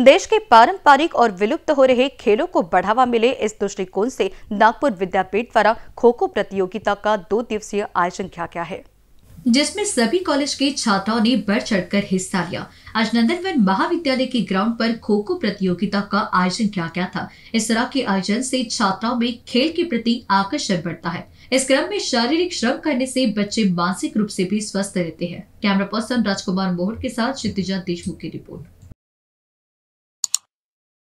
देश के पारंपरिक और विलुप्त हो रहे खेलों को बढ़ावा मिले इस दृष्टिकोण से नागपुर विद्यापीठ द्वारा खो खो प्रतियोगिता का दो दिवसीय आयोजन किया गया है जिसमें सभी कॉलेज के छात्राओं ने बढ़ चढ़कर हिस्सा लिया आज नंदनवन महाविद्यालय के ग्राउंड पर खो खो प्रतियोगिता का आयोजन किया गया था इस तरह के आयोजन से छात्राओं में खेल के प्रति आकर्षण बढ़ता है इस क्रम में शारीरिक श्रम करने से बच्चे मानसिक रूप से भी स्वस्थ रहते हैं कैमरा पर्सन राजकुमार मोहन के साथ क्षितिजा देशमुख की रिपोर्ट